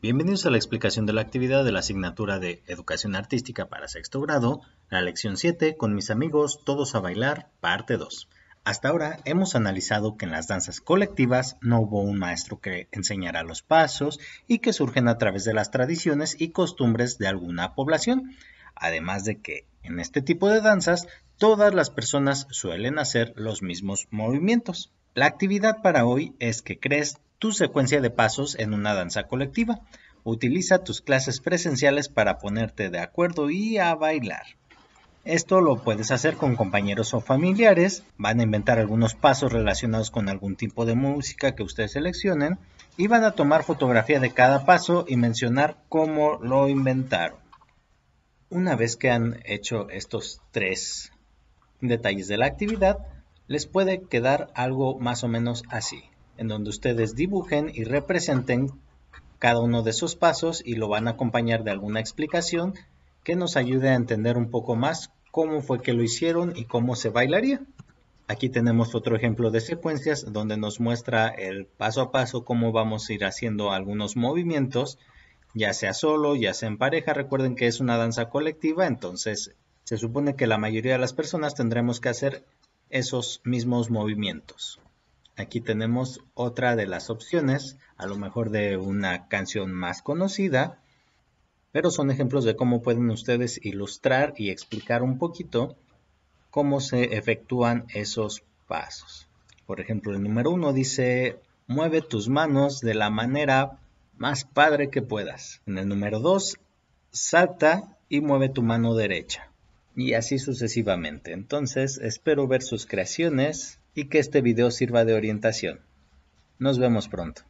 Bienvenidos a la explicación de la actividad de la asignatura de Educación Artística para sexto grado, la lección 7, con mis amigos Todos a Bailar, parte 2. Hasta ahora hemos analizado que en las danzas colectivas no hubo un maestro que enseñara los pasos y que surgen a través de las tradiciones y costumbres de alguna población, además de que en este tipo de danzas todas las personas suelen hacer los mismos movimientos. La actividad para hoy es que crees tu secuencia de pasos en una danza colectiva. Utiliza tus clases presenciales para ponerte de acuerdo y a bailar. Esto lo puedes hacer con compañeros o familiares, van a inventar algunos pasos relacionados con algún tipo de música que ustedes seleccionen y van a tomar fotografía de cada paso y mencionar cómo lo inventaron. Una vez que han hecho estos tres detalles de la actividad, les puede quedar algo más o menos así en donde ustedes dibujen y representen cada uno de sus pasos y lo van a acompañar de alguna explicación que nos ayude a entender un poco más cómo fue que lo hicieron y cómo se bailaría. Aquí tenemos otro ejemplo de secuencias donde nos muestra el paso a paso cómo vamos a ir haciendo algunos movimientos, ya sea solo, ya sea en pareja. Recuerden que es una danza colectiva, entonces se supone que la mayoría de las personas tendremos que hacer esos mismos movimientos. Aquí tenemos otra de las opciones, a lo mejor de una canción más conocida, pero son ejemplos de cómo pueden ustedes ilustrar y explicar un poquito cómo se efectúan esos pasos. Por ejemplo, el número uno dice, mueve tus manos de la manera más padre que puedas. En el número dos, salta y mueve tu mano derecha. Y así sucesivamente. Entonces, espero ver sus creaciones y que este video sirva de orientación. Nos vemos pronto.